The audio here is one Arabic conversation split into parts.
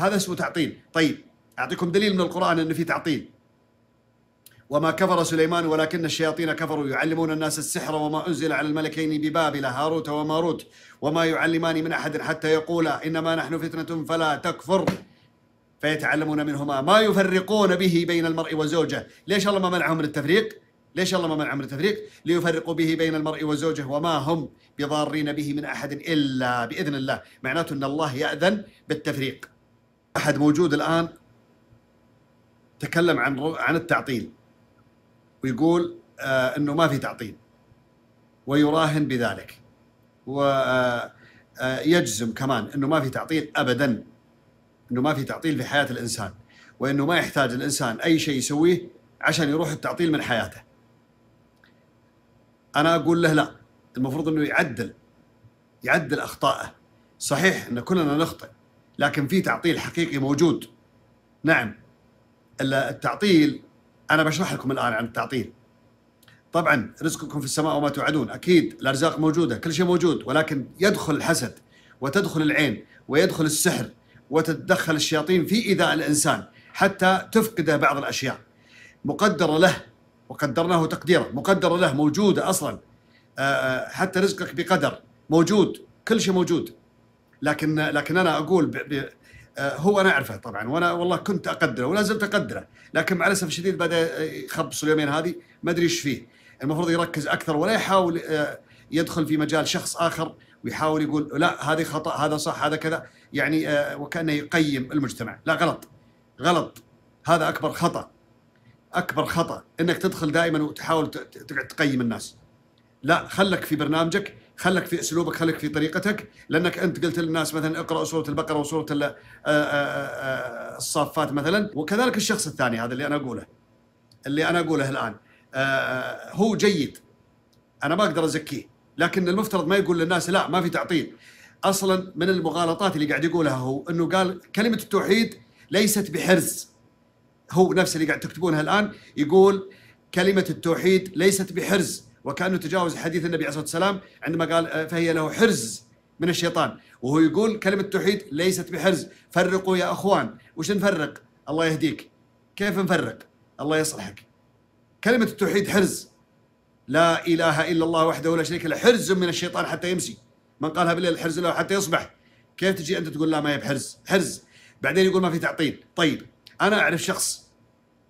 هذا اسمه تعطيل طيب أعطيكم دليل من القرآن أن في تعطيل وما كفر سليمان ولكن الشياطين كفروا يعلمون الناس السحر وما أنزل على الملكين ببابل هاروت وماروت وما يعلمان من أحد حتى يقولا إنما نحن فتنة فلا تكفر فيتعلمون منهما ما يفرقون به بين المرء وزوجه ليش الله ما منعهم من التفريق ليش الله ما منعهم من التفريق ليفرقوا به بين المرء وزوجه وما هم بضارين به من أحد إلا بإذن الله معناته أن الله يأذن بالتفريق احد موجود الان تكلم عن عن التعطيل ويقول آه انه ما في تعطيل ويراهن بذلك ويجزم آه، آه، كمان انه ما في تعطيل ابدا انه ما في تعطيل في حياه الانسان وانه ما يحتاج الانسان اي شيء يسويه عشان يروح التعطيل من حياته. انا اقول له لا المفروض انه يعدل يعدل اخطائه صحيح ان كلنا نخطئ لكن في تعطيل حقيقي موجود نعم التعطيل انا بشرح لكم الان عن التعطيل طبعا رزقكم في السماء وما توعدون اكيد الارزاق موجوده كل شيء موجود ولكن يدخل الحسد وتدخل العين ويدخل السحر وتتدخل الشياطين في ايذاء الانسان حتى تفقده بعض الاشياء مقدره له وقدرناه تقديرا مقدره له موجوده اصلا آه، آه، حتى رزقك بقدر موجود كل شيء موجود لكن لكن انا اقول ب... ب... آه، هو انا اعرفه طبعا وانا والله كنت اقدره ولا زلت اقدره لكن مع الاسف الشديد بدا يخبص اليومين هذه ما ادري ايش فيه المفروض يركز اكثر ولا يحاول آه، يدخل في مجال شخص اخر ويحاول يقول لا هذه خطا هذا صح هذا كذا يعني آه، وكانه يقيم المجتمع لا غلط غلط هذا اكبر خطا اكبر خطا انك تدخل دائما وتحاول تقعد تقيم الناس لا خلك في برنامجك خلك في اسلوبك خلك في طريقتك لانك انت قلت للناس مثلا اقرا سوره البقره وسوره آه، آه، آه، الصافات مثلا وكذلك الشخص الثاني هذا اللي انا اقوله اللي انا اقوله الان هو جيد انا ما اقدر ازكيه لكن المفترض ما يقول للناس لا ما في تعطيل اصلا من المغالطات اللي قاعد يقولها هو انه قال كلمه التوحيد ليست بحرز هو نفس اللي قاعد تكتبونها الان يقول كلمه التوحيد ليست بحرز وكانه تجاوز حديث النبي عليه الصلاه والسلام عندما قال أه، فهي له حرز من الشيطان وهو يقول كلمه التوحيد ليست بحرز فرقوا يا اخوان وش نفرق الله يهديك كيف نفرق الله يصلحك كلمه التوحيد حرز لا اله الا الله وحده لا شريك له حرز من الشيطان حتى يمشي من قالها بالليل حرز له حتى يصبح كيف تجي انت تقول لا ما هي بحرز حرز بعدين يقول ما في تعطيل طيب انا اعرف شخص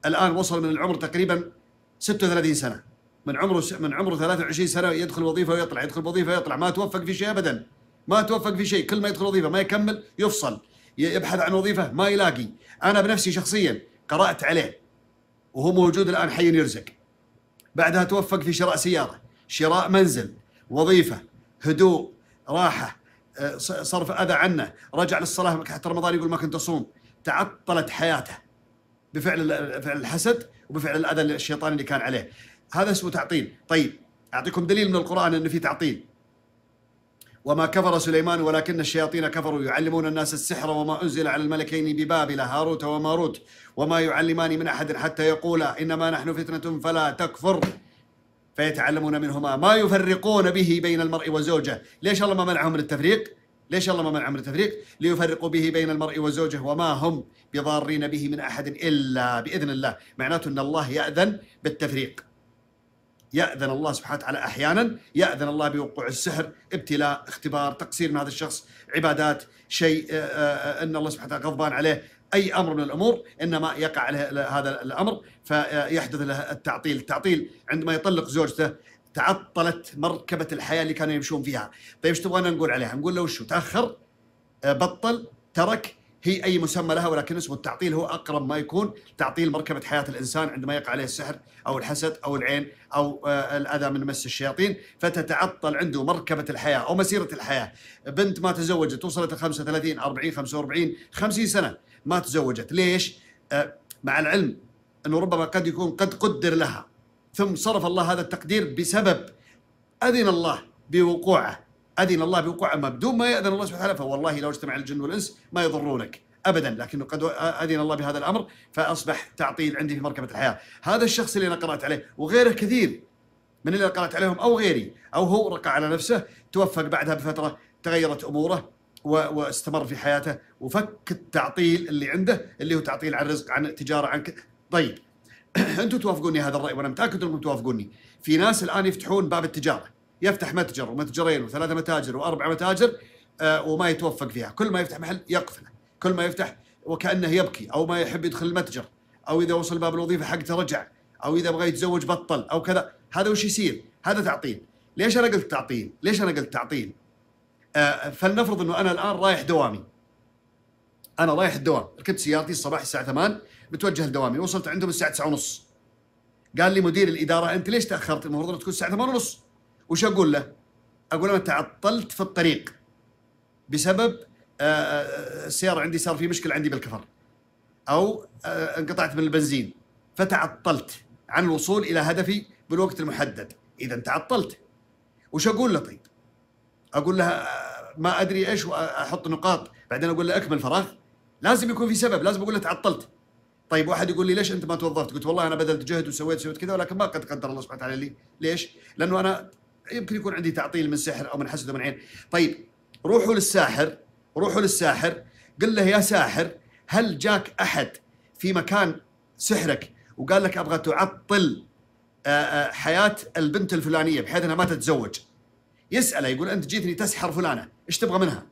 الان وصل من العمر تقريبا 36 سنه من عمره من عمره 23 سنه يدخل وظيفه ويطلع يدخل وظيفه ويطلع ما توفق في شيء ابدا ما توفق في شيء كل ما يدخل وظيفه ما يكمل يفصل يبحث عن وظيفه ما يلاقي انا بنفسي شخصيا قرات عليه وهو موجود الان حي يرزق بعدها توفق في شراء سياره شراء منزل وظيفه هدوء راحه آه، صرف اذى عنه رجع للصلاه حتى رمضان يقول ما كنت اصوم تعطلت حياته بفعل فعل الحسد وبفعل الاذى الشيطاني اللي كان عليه هذا اسمه تعطيل طيب أعطيكم دليل من القرآن أنه في تعطيل وما كفر سليمان ولكن الشياطين كفروا يعلمون الناس السحر وما أنزل على الملكين ببابل هاروت وماروت وما يعلمان من أحد حتى يقولا إنما نحن فتنة فلا تكفر فيتعلمون منهما ما يفرقون به بين المرء وزوجه ليش الله ما منعهم من التفريق ليش الله ما منعهم من التفريق ليفرقوا به بين المرء وزوجه وما هم بضارين به من أحد إلا بإذن الله معناته أن الله يأذن بالتفريق يأذن الله سبحانه وتعالى أحيانا يأذن الله بوقوع السحر ابتلاء اختبار تقصير من هذا الشخص عبادات شيء آه، آه، آه، أن الله سبحانه وتعالى غضبان عليه أي أمر من الأمور إنما يقع عليه هذا الأمر فيحدث له التعطيل التعطيل عندما يطلق زوجته تعطلت مركبة الحياة اللي كانوا يمشون فيها طيب ايش تبغانا نقول عليها نقول له وشو تأخر بطل ترك هي اي مسمى لها ولكن اسمه التعطيل هو اقرب ما يكون تعطيل مركبه حياه الانسان عندما يقع عليه السحر او الحسد او العين او آه، الاذى من مس الشياطين فتتعطل عنده مركبه الحياه او مسيره الحياه بنت ما تزوجت وصلت 35 40 45 50 سنه ما تزوجت ليش آه، مع العلم انه ربما قد يكون قد قدر لها ثم صرف الله هذا التقدير بسبب اذن الله بوقوعه أذن الله بوقوع أما بدون ما يأذن الله سبحانه وتعالى فوالله لو اجتمع الجن والإنس ما يضرونك ابدا لكنه قد اذن الله بهذا الامر فاصبح تعطيل عندي في مركبه الحياه، هذا الشخص اللي انا قرات عليه وغيره كثير من اللي قرات عليهم او غيري او هو رقى على نفسه توفق بعدها بفتره تغيرت اموره واستمر في حياته وفك التعطيل اللي عنده اللي هو تعطيل عن رزق عن تجاره عن ك... طيب انتم توافقوني هذا الراي وانا متاكد انكم توافقوني في ناس الان يفتحون باب التجاره يفتح متجر ومتجرين وثلاثه متاجر واربع متاجر آه، وما يتوفق فيها كل ما يفتح محل يقفله كل ما يفتح وكانه يبكي او ما يحب يدخل المتجر او اذا وصل باب الوظيفه حقته رجع او اذا بغى يتزوج بطل او كذا هذا وش يصير هذا تعطيل ليش انا قلت تعطيل ليش انا قلت تعطيل آه، فلنفرض انه انا الان رايح دوامي انا رايح الدوام ركبت سيارتي الصباح الساعه 8 متوجه لدوامي وصلت عندهم الساعه 9 ونص قال لي مدير الاداره انت ليش تاخرت المفروض تكون الساعه 8 ونص وش اقول له؟ اقول انا تعطلت في الطريق بسبب آه، آه، السياره عندي صار في مشكله عندي بالكفر او آه، انقطعت من البنزين فتعطلت عن الوصول الى هدفي بالوقت المحدد اذا تعطلت وش اقول له طيب؟ اقول لها ما ادري ايش واحط نقاط بعدين اقول له اكمل فراغ لازم يكون في سبب لازم اقول له تعطلت طيب واحد يقول لي ليش انت ما توظفت؟ قلت والله انا بذلت جهد وسويت سويت كذا ولكن ما قد قدر الله سبحانه وتعالى لي، ليش؟ لانه انا يمكن يكون عندي تعطيل من سحر او من حسد من عين طيب روحوا للساحر روحوا للساحر قل له يا ساحر هل جاك احد في مكان سحرك وقال لك ابغى تعطل آه، آه، حياه البنت الفلانيه بحيث انها ما تتزوج يساله يقول انت جيتني تسحر فلانه ايش تبغى منها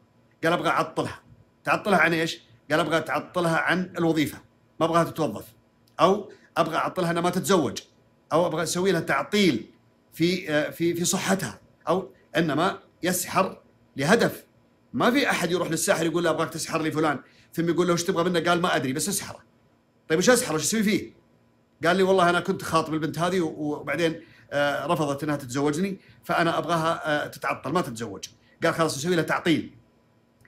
قال ابغى اعطلها تعطلها عن ايش قال ابغى تعطلها عن الوظيفه ما ابغاها تتوظف او ابغى اعطلها انها ما تتزوج او ابغى اسوي لها تعطيل في آه، في في صحتها او انما يسحر لهدف ما في احد يروح للساحر يقول له ابغاك تسحر لي فلان ثم يقول له وش تبغى منه قال ما ادري بس اسحره طيب وش اسحره وش اسوي فيه قال لي والله انا كنت خاطب البنت هذه وبعدين آه، رفضت انها تتزوجني فانا ابغاها آه، تتعطل ما تتزوج قال خلاص اسوي لها تعطيل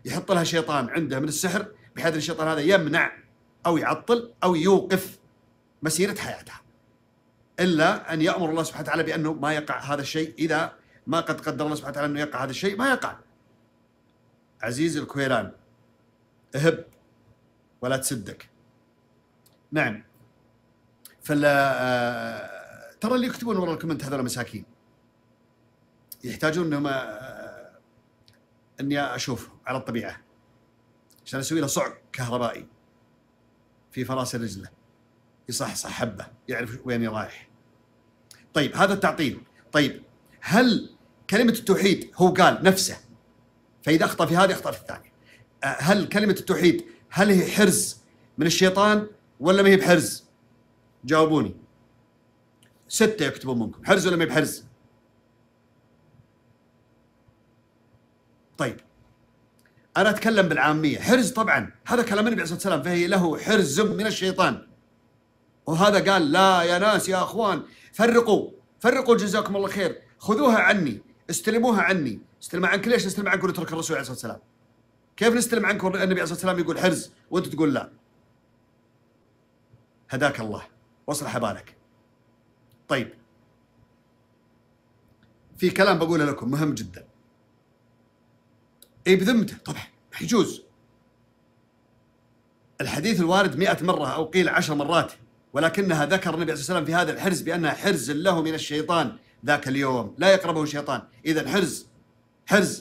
يحط لها شيطان عنده من السحر بحيث الشيطان هذا يمنع او يعطل او يوقف مسيره حياتها الا ان يامر الله سبحانه وتعالى بانه ما يقع هذا الشيء اذا ما قد قدر الله سبحانه وتعالى انه يقع هذا الشيء ما يقع. عزيز الكويران اهب ولا تسدك. نعم. فلا آه، ترى اللي يكتبون ورا الكومنت هذول مساكين. يحتاجون انهم آه، اني اشوف على الطبيعه عشان اسوي له صعق كهربائي في فراس رجله يصحصح حبه يعرف وين رايح طيب هذا التعطيل طيب هل كلمة التوحيد هو قال نفسه فإذا أخطأ في هذه أخطأ في الثانية أه، هل كلمة التوحيد هل هي حرز من الشيطان ولا ما هي بحرز جاوبوني ستة يكتبون منكم حرز ولا ما هي بحرز طيب أنا أتكلم بالعامية حرز طبعا هذا كلام النبي عليه الصلاة والسلام فهي له حرز من الشيطان وهذا قال لا يا ناس يا اخوان فرقوا فرقوا جزاكم الله خير خذوها عني استلموها عني استلم عنك ليش نستلم عنك ونترك الرسول عليه الصلاه والسلام كيف نستلم عنك النبي عليه الصلاه والسلام يقول حرز وانت تقول لا هداك الله واصلح بالك طيب في كلام بقوله لكم مهم جدا اي بذمته طبعا يجوز الحديث الوارد مئة مرة أو قيل عشر مرات ولكنها ذكر النبي صلى الله عليه وسلم في هذا الحرز بأنها حرز له من الشيطان ذاك اليوم لا يقربه شيطان إذا حرز حرز